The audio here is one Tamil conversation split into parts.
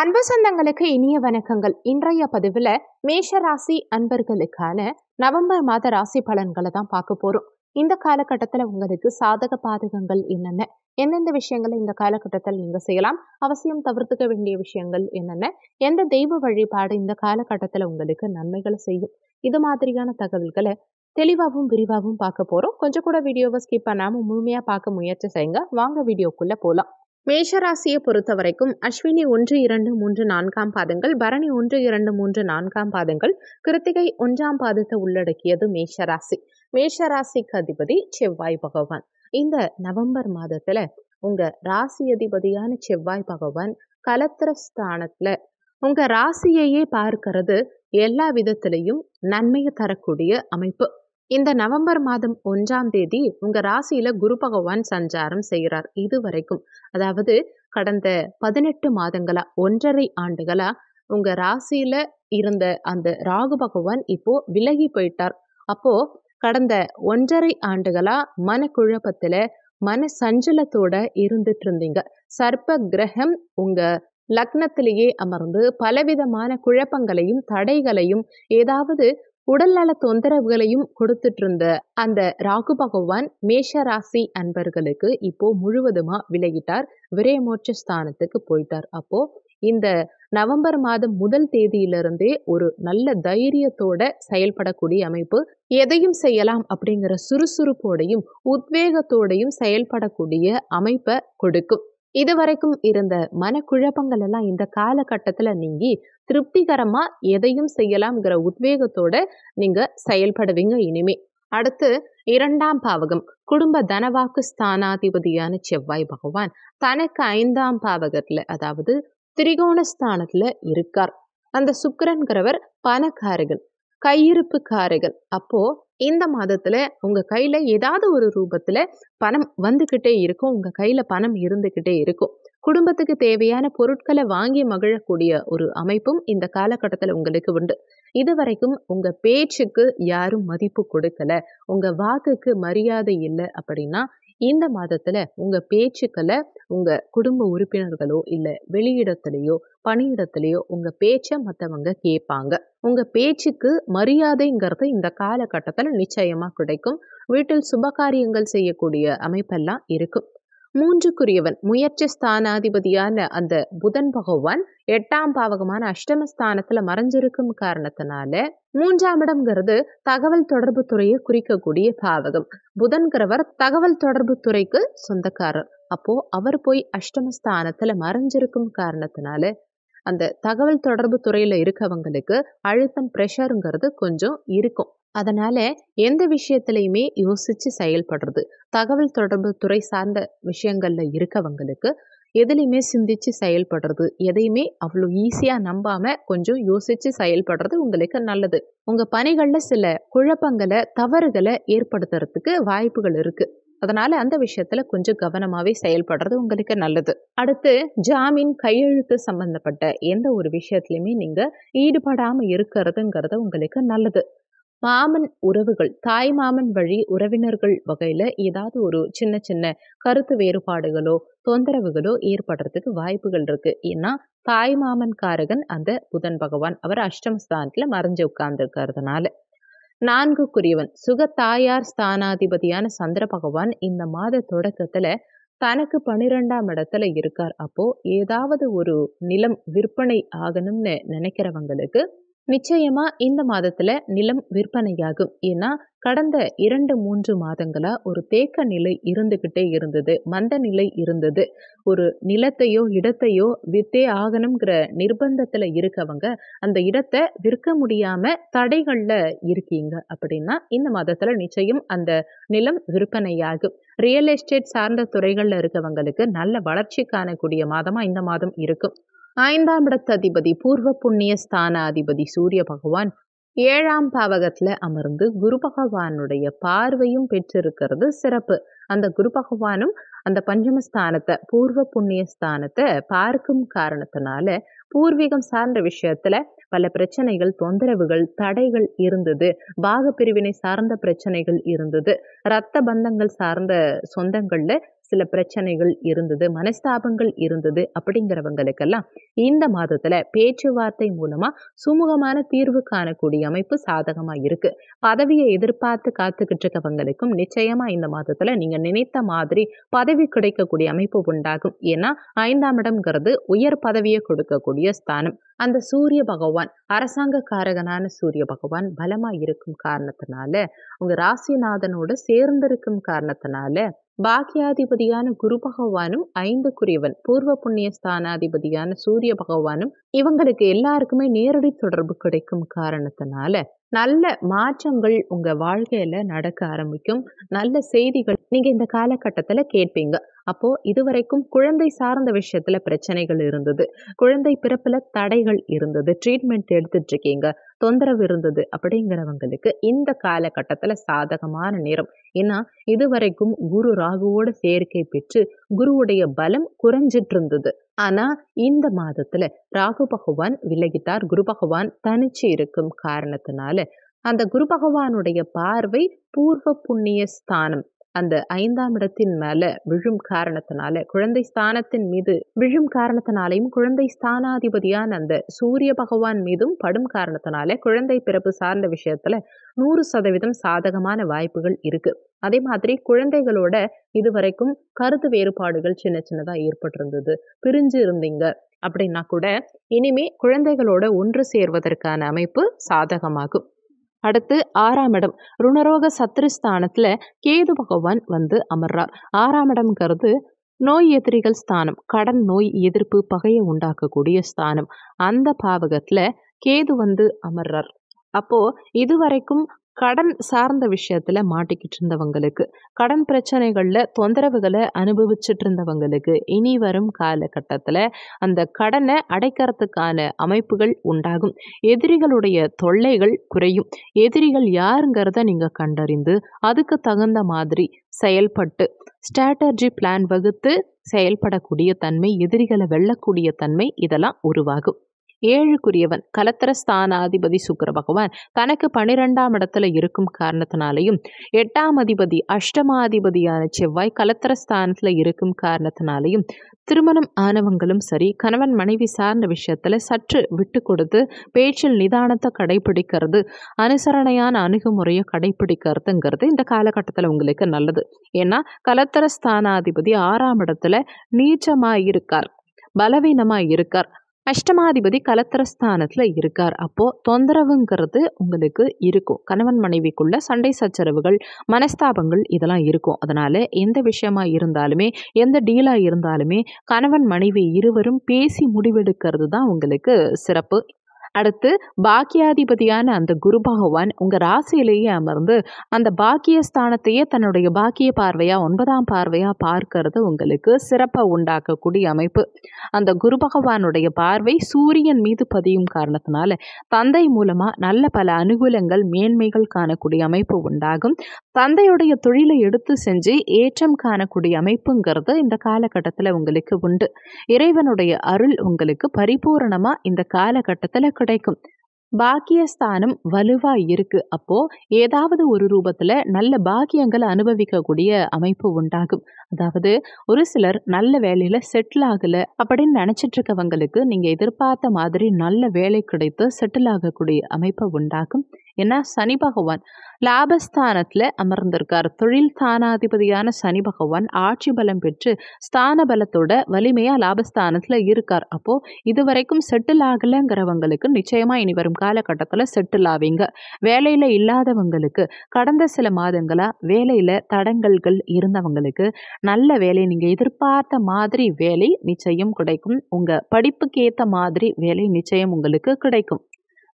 அன்பு சொந்தங்களுக்கு இனிய வணக்கங்கள் இன்றைய பதிவில் மேஷ ராசி அன்பர்களுக்கான நவம்பர் மாத ராசி பலன்களை தான் பார்க்க போகிறோம் இந்த காலகட்டத்தில் உங்களுக்கு சாதக பாதகங்கள் என்னென்ன எந்தெந்த விஷயங்களை இந்த காலகட்டத்தில் நீங்கள் செய்யலாம் அவசியம் தவிர்த்துக்க வேண்டிய விஷயங்கள் என்னென்ன எந்த தெய்வ வழிபாடு இந்த காலகட்டத்தில் உங்களுக்கு நன்மைகளை செய்யும் இது மாதிரியான தகவல்களை தெளிவாகவும் விரிவாகவும் பார்க்க போகிறோம் கொஞ்சம் கூட வீடியோவை ஸ்கிப் பண்ணாமல் முழுமையாக பார்க்க முயற்சி செய்யுங்க வாங்க வீடியோக்குள்ளே போகலாம் மேஷராசியை பொறுத்த வரைக்கும் அஸ்வினி ஒன்று இரண்டு மூன்று நான்காம் பாதங்கள் பரணி ஒன்று இரண்டு மூன்று நான்காம் பாதங்கள் கிருத்திகை ஒன்றாம் பாதத்தை உள்ளடக்கியது மேஷராசி மேஷராசிக்கு அதிபதி செவ்வாய் பகவான் இந்த நவம்பர் மாதத்துல உங்க ராசி அதிபதியான செவ்வாய் பகவான் கலத்திர ஸ்தானத்துல உங்க ராசியையே பார்க்கறது எல்லா விதத்திலையும் நன்மையை தரக்கூடிய அமைப்பு இந்த நவம்பர் மாதம் ஒன்றாம் தேதி உங்க ராசியில குரு பகவான் சஞ்சாரம் செய்கிறார் இது வரைக்கும் அதாவது கடந்த பதினெட்டு மாதங்களா ஒன்றரை ஆண்டுகளா உங்க ராசியில இருந்த அந்த ராகு பகவான் இப்போ விலகி போயிட்டார் அப்போ கடந்த ஒன்றரை ஆண்டுகளா மனக்குழப்பத்துல மன சஞ்சலத்தோட இருந்துட்டு இருந்தீங்க சர்ப்ப கிரகம் உங்க லக்னத்திலேயே அமர்ந்து பலவிதமான குழப்பங்களையும் தடைகளையும் ஏதாவது உடல்நல தொந்தரவுகளையும் கொடுத்துட்டு இருந்த அந்த ராகு பகவான் மேஷ ராசி அன்பர்களுக்கு இப்போ முழுவதுமா விலகிட்டார் விரயமோட்ச ஸ்தானத்துக்கு போயிட்டார் அப்போ இந்த நவம்பர் மாதம் முதல் தேதியிலிருந்தே ஒரு நல்ல தைரியத்தோட செயல்படக்கூடிய அமைப்பு எதையும் செய்யலாம் அப்படிங்கிற சுறுசுறுப்போடையும் உத்வேகத்தோடையும் செயல்படக்கூடிய அமைப்பை கொடுக்கும் இதுவரைக்கும் இருந்த மனக்குழப்பங்கள் எல்லாம் இந்த காலகட்டத்துல நீங்கி திருப்திகரமா எதையும் செய்யலாம்ங்கிற உத்வேகத்தோட நீங்க செயல்படுவீங்க இனிமே அடுத்து இரண்டாம் பாவகம் குடும்ப தனவாக்கு ஸ்தானாதிபதியான செவ்வாய் பகவான் தனக்கு ஐந்தாம் பாவகத்துல அதாவது திரிகோண இருக்கார் அந்த சுக்கரன்கிறவர் பணக்காரகன் கையிருப்புக்காரகன் அப்போ இந்த மாதத்துல உங்க கையில ஏதாவது ஒரு ரூபத்துல பணம் வந்துகிட்டே இருக்கும் உங்க கையில பணம் இருந்துகிட்டே இருக்கும் குடும்பத்துக்கு தேவையான பொருட்களை வாங்கி மகிழக்கூடிய ஒரு அமைப்பும் இந்த காலகட்டத்தில் உங்களுக்கு உண்டு இதுவரைக்கும் உங்க பேச்சுக்கு யாரும் மதிப்பு கொடுக்கல உங்க வாக்குக்கு மரியாதை இல்லை அப்படின்னா இந்த மாதத்துல உங்க பேச்சுக்களை உங்க குடும்ப உறுப்பினர்களோ இல்ல வெளியிடத்திலேயோ பணியிடத்திலேயோ உங்க பேச்ச மத்தவங்க கேட்பாங்க உங்க பேச்சுக்கு மரியாதைங்கிறது இந்த காலகட்டத்தில் நிச்சயமா கிடைக்கும் வீட்டில் சுபகாரியங்கள் செய்யக்கூடிய அமைப்பெல்லாம் இருக்கும் மூன்றுக்குரியவன் முயற்சி ஸ்தானாதிபதியான அந்த புதன் பகவான் எட்டாம் பாவகமான அஷ்டமஸ்தானத்துல மறைஞ்சிருக்கும் காரணத்தினால மூன்றாம் இடம்ங்கிறது தகவல் தொடர்பு துறையை குறிக்கக்கூடிய பாவகம் புதன்கிறவர் தகவல் தொடர்பு துறைக்கு சொந்தக்காரர் அப்போ அவர் போய் அஷ்டமஸ்தானத்துல மறைஞ்சிருக்கும் காரணத்தினால அந்த தகவல் தொடர்பு துறையில இருக்கவங்களுக்கு அழுத்தம் பிரஷருங்கிறது கொஞ்சம் இருக்கும் அதனால் எந்த விஷயத்துலையுமே யோசித்து செயல்படுறது தகவல் தொடர்பு துறை சார்ந்த விஷயங்களில் இருக்கவங்களுக்கு எதுலேயுமே சிந்தித்து செயல்படுறது எதையுமே அவ்வளோ ஈஸியாக நம்பாமல் கொஞ்சம் யோசித்து செயல்படுறது உங்களுக்கு நல்லது உங்கள் பணிகளில் சில குழப்பங்களை தவறுகளை ஏற்படுத்துறதுக்கு வாய்ப்புகள் இருக்குது அதனால் அந்த விஷயத்தில் கொஞ்சம் கவனமாகவே செயல்படுறது உங்களுக்கு நல்லது அடுத்து ஜாமீன் கையெழுத்து சம்மந்தப்பட்ட எந்த ஒரு விஷயத்துலையுமே நீங்கள் ஈடுபடாமல் இருக்கிறதுங்கிறது உங்களுக்கு நல்லது மாமன் உறவுகள் தாய் மாமன் வழி உறவினர்கள் வகையில் ஏதாவது ஒரு சின்ன சின்ன கருத்து வேறுபாடுகளோ தொந்தரவுகளோ ஏற்படுறதுக்கு வாய்ப்புகள் இருக்கு ஏன்னா தாய் மாமன் காரகன் அந்த புதன் பகவான் அவர் அஷ்டம ஸ்தானத்துல மறைஞ்சு உட்கார்ந்துருக்கிறதுனால நான்கு குறியவன் சுக தாயார் ஸ்தானாதிபதியான சந்திர பகவான் இந்த மாத தொடக்கத்துல தனக்கு பனிரெண்டாம் இடத்துல இருக்கார் அப்போ ஏதாவது ஒரு நிலம் விற்பனை ஆகணும்னு நினைக்கிறவங்களுக்கு நிச்சயமா இந்த மாதத்துல நிலம் விற்பனையாகும் ஏன்னா கடந்த இரண்டு மூன்று மாதங்களா ஒரு தேக்க நிலை இருந்துகிட்டே இருந்தது மந்த நிலை இருந்தது ஒரு நிலத்தையோ இடத்தையோ வித்தே ஆகணுங்கிற நிர்பந்தத்துல இருக்கவங்க அந்த இடத்தை விற்க முடியாம தடைகள்ல இருக்கீங்க அப்படின்னா இந்த மாதத்துல நிச்சயம் அந்த நிலம் விற்பனையாகும் ரியல் எஸ்டேட் சார்ந்த துறைகளில் இருக்கவங்களுக்கு நல்ல வளர்ச்சி காணக்கூடிய மாதமாக இந்த மாதம் இருக்கும் ஐந்தாம் அதிபதி பூர்வ புண்ணிய ஸ்தான அதிபதி சூரிய பகவான் ஏழாம் பாவகத்தில் அமர்ந்து குரு பகவானுடைய பார்வையும் பெற்றிருக்கிறது சிறப்பு அந்த குரு பகவானும் அந்த பஞ்சமஸ்தானத்தை பூர்வ புண்ணிய ஸ்தானத்தை பார்க்கும் காரணத்தினால பூர்வீகம் சார்ந்த விஷயத்துல பல பிரச்சனைகள் தொந்தரவுகள் தடைகள் இருந்தது பாக பிரிவினை சார்ந்த பிரச்சனைகள் இருந்தது இரத்த பந்தங்கள் சார்ந்த சொந்தங்கள்ல சில பிரச்சனைகள் இருந்தது மனஸ்தாபங்கள் இருந்தது அப்படிங்கிறவங்களுக்கெல்லாம் இந்த மாதத்துல பேச்சுவார்த்தை மூலமா சுமூகமான தீர்வு காணக்கூடிய அமைப்பு சாதகமா இருக்கு பதவியை எதிர்பார்த்து காத்துக்கிட்டு இருக்கவங்களுக்கும் நிச்சயமா இந்த மாதத்துல நீங்க நினைத்த மாதிரி பதவி கிடைக்கக்கூடிய அமைப்பு உண்டாகும் ஏன்னா ஐந்தாம் இடம்ங்கிறது உயர் பதவியை கொடுக்கக்கூடிய ஸ்தானம் அந்த சூரிய பகவான் அரசாங்க காரகனான சூரிய பகவான் பலமா இருக்கும் காரணத்தினால உங்க ராசிநாதனோட சேர்ந்திருக்கும் காரணத்தினால பாக்கியாதிபதியான குரு பகவானும் ஐந்து குரியவன் பூர்வ புண்ணிய ஸ்தானாதிபதியான சூரிய பகவானும் இவங்களுக்கு எல்லாருக்குமே நேரடி தொடர்பு கிடைக்கும் காரணத்தினால நல்ல மாற்றங்கள் உங்க வாழ்க்கையில நடக்க ஆரம்பிக்கும் நல்ல செய்திகள் நீங்க இந்த காலகட்டத்துல கேட்பீங்க அப்போ இதுவரைக்கும் குழந்தை சார்ந்த விஷயத்துல பிரச்சனைகள் இருந்தது குழந்தை பிறப்புல தடைகள் இருந்தது ட்ரீட்மெண்ட் எடுத்துட்டு இருக்கீங்க தொந்தரவு இருந்தது அப்படிங்கிறவங்களுக்கு இந்த காலகட்டத்தில் சாதகமான நேரம் ஏன்னா இதுவரைக்கும் குரு ராகுவோட சேர்க்கை பெற்று குருவுடைய பலம் குறைஞ்சிட்டு இருந்தது ஆனா இந்த மாதத்துல ராகு பகவான் விலகித்தார் குரு பகவான் தனிச்சு இருக்கும் காரணத்தினால அந்த குரு பகவானுடைய பார்வை பூர்வ புண்ணிய ஸ்தானம் அந்த ஐந்தாம் இடத்தின் மேல விழும் காரணத்தினால குழந்தை ஸ்தானத்தின் மீது விழும் காரணத்தினாலையும் குழந்தை ஸ்தானாதிபதியான அந்த சூரிய பகவான் மீதும் படும் காரணத்தினால குழந்தை பிறப்பு சார்ந்த விஷயத்துல நூறு சதவீதம் சாதகமான வாய்ப்புகள் இருக்கு அதே மாதிரி குழந்தைகளோட இதுவரைக்கும் கருத்து வேறுபாடுகள் சின்ன சின்னதா ஏற்பட்டிருந்தது பிரிஞ்சு இருந்தீங்க அப்படின்னா கூட இனிமே குழந்தைகளோட ஒன்று சேர்வதற்கான அமைப்பு சாதகமாகும் அடுத்து ஆறாம் இடம் ருணரோக சத்ருஸ்தானத்தில் கேது பகவான் வந்து அமர்றார் ஆறாம் இடம்ங்கிறது நோய் எதிரிகள் ஸ்தானம் கடன் நோய் எதிர்ப்பு பகையை உண்டாக்கக்கூடிய ஸ்தானம் அந்த பாவகத்தில் கேது வந்து அமர்றார் அப்போது இதுவரைக்கும் கடன் சார்ந்த விஷயத்தில் மாட்டிக்கிட்டு இருந்தவங்களுக்கு கடன் பிரச்சனைகளில் தொந்தரவுகளை அனுபவிச்சுட்டு இருந்தவங்களுக்கு இனி வரும் காலகட்டத்தில் அந்த கடனை அடைக்கிறதுக்கான அமைப்புகள் உண்டாகும் எதிரிகளுடைய தொல்லைகள் குறையும் எதிரிகள் யாருங்கிறத நீங்கள் கண்டறிந்து அதுக்கு தகுந்த மாதிரி செயல்பட்டு ஸ்ட்ராட்டர்ஜி பிளான் வகுத்து செயல்படக்கூடிய தன்மை எதிரிகளை வெல்லக்கூடிய தன்மை இதெல்லாம் உருவாகும் ஏழுக்குரியவன் கலத்தர ஸ்தானாதிபதி சுக்கர பகவான் தனக்கு பனிரெண்டாம் இடத்துல இருக்கும் காரணத்தினாலையும் எட்டாம் அதிபதி அஷ்டமாதிபதியான செவ்வாய் கலத்தர ஸ்தானத்தில் இருக்கும் காரணத்தினாலையும் திருமணம் ஆனவங்களும் சரி கணவன் மனைவி சார்ந்த விஷயத்தில் சற்று விட்டு கொடுத்து பேச்சில் நிதானத்தை கடைபிடிக்கிறது அனுசரணையான அணுகுமுறையை கடைபிடிக்கிறதுங்கிறது இந்த காலகட்டத்தில் உங்களுக்கு நல்லது ஏன்னா கலத்தர ஸ்தானாதிபதி ஆறாம் இடத்துல நீச்சமாக இருக்கார் பலவீனமாக இருக்கார் அஷ்டமாதிபதி கலத்திரஸ்தானத்தில் இருக்கார் அப்போது தொந்தரவுங்கிறது உங்களுக்கு இருக்கும் கணவன் மனைவிக்குள்ள சண்டை சச்சரவுகள் மனஸ்தாபங்கள் இதெல்லாம் இருக்கும் அதனால் எந்த விஷயமாக இருந்தாலுமே எந்த டீலாக இருந்தாலுமே கணவன் மனைவி இருவரும் பேசி முடிவெடுக்கிறது தான் உங்களுக்கு சிறப்பு அடுத்து பாக்கியாதிபதியான அந்த குரு பகவான் உங்கள் ராசியிலேயே அமர்ந்து அந்த பாக்கிய ஸ்தானத்தையே தன்னுடைய பாக்கிய பார்வையாக ஒன்பதாம் பார்வையாக பார்க்கறது உங்களுக்கு சிறப்பை உண்டாக்கக்கூடிய அமைப்பு அந்த குரு பகவானுடைய பார்வை சூரியன் மீது பதியும் காரணத்தினால தந்தை மூலமாக நல்ல பல அனுகூலங்கள் மேன்மைகள் காணக்கூடிய அமைப்பு உண்டாகும் தந்தையுடைய தொழிலை எடுத்து செஞ்சு ஏற்றம் காணக்கூடிய அமைப்புங்கிறது இந்த காலகட்டத்தில் உங்களுக்கு உண்டு இறைவனுடைய அருள் உங்களுக்கு பரிபூரணமாக இந்த காலகட்டத்தில் கிடைக்கும் பாக்கியஸ்தானம் வலுவா இருக்கு அப்போ ஏதாவது ஒரு ரூபத்துல நல்ல பாக்கியங்களை அனுபவிக்கக்கூடிய அமைப்பு உண்டாகும் அதாவது ஒரு சிலர் நல்ல வேலையில செட்டில் ஆகல அப்படின்னு நினைச்சிட்டு இருக்கவங்களுக்கு நீங்க எதிர்பார்த்த மாதிரி நல்ல வேலை கிடைத்து செட்டில் ஆகக்கூடிய அமைப்பு உண்டாகும் ஏன்னா சனி பகவான் லாபஸ்தானத்தில் அமர்ந்திருக்கார் தொழில் ஸ்தானாதிபதியான சனி பகவான் ஆட்சி பலம் பெற்று ஸ்தான பலத்தோட வலிமையாக லாபஸ்தானத்தில் இருக்கார் அப்போது இது வரைக்கும் செட்டில் ஆகலைங்கிறவங்களுக்கு நிச்சயமாக இனி வரும் காலகட்டத்தில் செட்டில் ஆவீங்க வேலையில் இல்லாதவங்களுக்கு கடந்த சில மாதங்களாக வேலையில் தடங்கல்கள் இருந்தவங்களுக்கு நல்ல வேலை நீங்கள் எதிர்பார்த்த மாதிரி வேலை நிச்சயம் கிடைக்கும் உங்கள் படிப்புக்கு ஏற்ற மாதிரி வேலை நிச்சயம் உங்களுக்கு கிடைக்கும்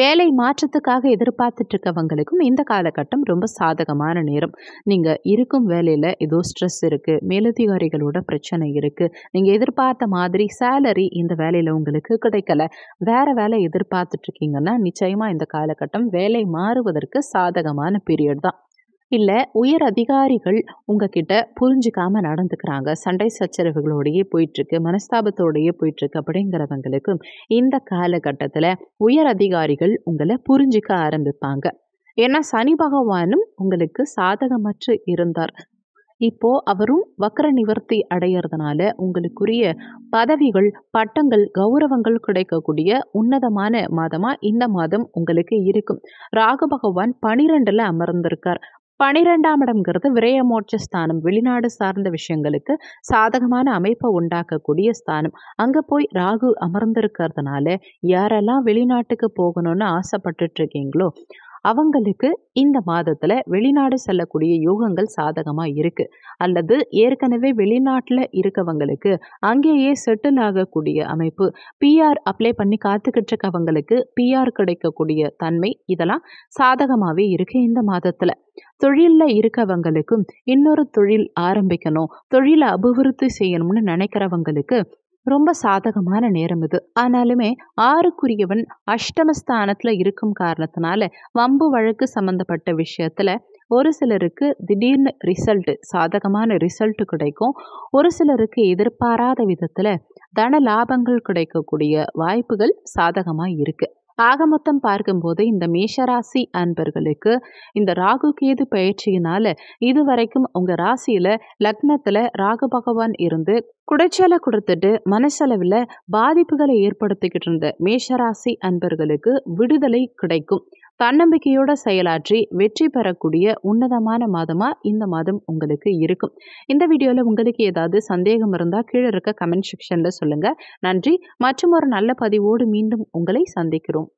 வேலை மாற்றத்துக்காக எதிர்பார்த்துட்டு இருக்கவங்களுக்கும் இந்த காலகட்டம் ரொம்ப சாதகமான நேரம் நீங்கள் இருக்கும் வேலையில் ஏதோ ஸ்ட்ரெஸ் இருக்குது மேலதிகாரிகளோட பிரச்சனை இருக்குது நீங்கள் எதிர்பார்த்த மாதிரி சேலரி இந்த வேலையில் உங்களுக்கு கிடைக்கல வேறு வேலை எதிர்பார்த்துட்ருக்கீங்கன்னா நிச்சயமாக இந்த காலகட்டம் வேலை மாறுவதற்கு சாதகமான பீரியட் தான் இல்லை உயர் அதிகாரிகள் உங்ககிட்ட புரிஞ்சிக்காமல் நடந்துக்கிறாங்க சண்டை சச்சரவுகளோடையே போயிட்டுருக்கு மனஸ்தாபத்தோடையே போயிட்டுருக்கு அப்படிங்கிறவங்களுக்கு இந்த காலகட்டத்தில் உயர் அதிகாரிகள் உங்களை புரிஞ்சிக்க ஆரம்பிப்பாங்க ஏன்னா சனி பகவானும் உங்களுக்கு சாதகமற்று இருந்தார் இப்போ அவரும் வக்கர நிவர்த்தி அடையிறதுனால உங்களுக்குரிய பதவிகள் பட்டங்கள் கௌரவங்கள் கிடைக்கக்கூடிய உன்னதமான மாதமா இந்த மாதம் உங்களுக்கு இருக்கும் ராகு பகவான் பனிரெண்டுல அமர்ந்திருக்கார் பனிரெண்டாம் இடம்ங்கிறது விரயமோட்ச ஸ்தானம் வெளிநாடு சார்ந்த விஷயங்களுக்கு சாதகமான அமைப்பை உண்டாக்கக்கூடிய ஸ்தானம் அங்கே போய் ராகு அமர்ந்திருக்கிறதுனால யாரெல்லாம் வெளிநாட்டுக்கு போகணும்னு ஆசைப்பட்டுட்ருக்கீங்களோ அவங்களுக்கு இந்த மாதத்தில் வெளிநாடு செல்லக்கூடிய யோகங்கள் சாதகமாக இருக்குது அல்லது ஏற்கனவே வெளிநாட்டில் இருக்கவங்களுக்கு அங்கேயே செட்டில் ஆகக்கூடிய அமைப்பு பிஆர் அப்ளை பண்ணி காத்துக்கிட்டு இருக்கவங்களுக்கு பிஆர் கிடைக்கக்கூடிய தன்மை இதெல்லாம் சாதகமாகவே இருக்குது இந்த மாதத்தில் தொழிலில் இருக்கவங்களுக்கும் இன்னொரு தொழில் ஆரம்பிக்கணும் தொழிலை அபிவிருத்தி செய்யணும்னு நினைக்கிறவங்களுக்கு ரொம்ப சாதகமான நேரம் இது ஆனாலுமே ஆறுக்குரியவன் அஷ்டமஸ்தானத்தில் இருக்கும் காரணத்தினால வம்பு வழக்கு சம்மந்தப்பட்ட விஷயத்தில் ஒரு சிலருக்கு திடீர்னு ரிசல்ட்டு சாதகமான ரிசல்ட்டு கிடைக்கும் ஒரு சிலருக்கு எதிர்பாராத விதத்தில் தன லாபங்கள் கிடைக்கக்கூடிய வாய்ப்புகள் சாதகமாக இருக்குது ஆக மொத்தம் பார்க்கும்போது இந்த மேஷராசி அன்பர்களுக்கு இந்த ராகு கேது பயிற்சியினால இதுவரைக்கும் உங்க ராசியில லக்னத்துல ராகு பகவான் இருந்து குடைச்சலை கொடுத்துட்டு மனசளவில் பாதிப்புகளை ஏற்படுத்திக்கிட்டு இருந்த மேஷராசி அன்பர்களுக்கு விடுதலை கிடைக்கும் தன்னம்பிக்கையோட செயலாற்றி வெற்றி பெறக்கூடிய உன்னதமான மாதமாக இந்த மாதம் உங்களுக்கு இருக்கும் இந்த வீடியோவில் உங்களுக்கு ஏதாவது சந்தேகம் இருந்தால் கீழே இருக்க கமெண்ட் செக்ஷனில் சொல்லுங்கள் நன்றி மற்றும் ஒரு நல்ல பதிவோடு மீண்டும் உங்களை சந்திக்கிறோம்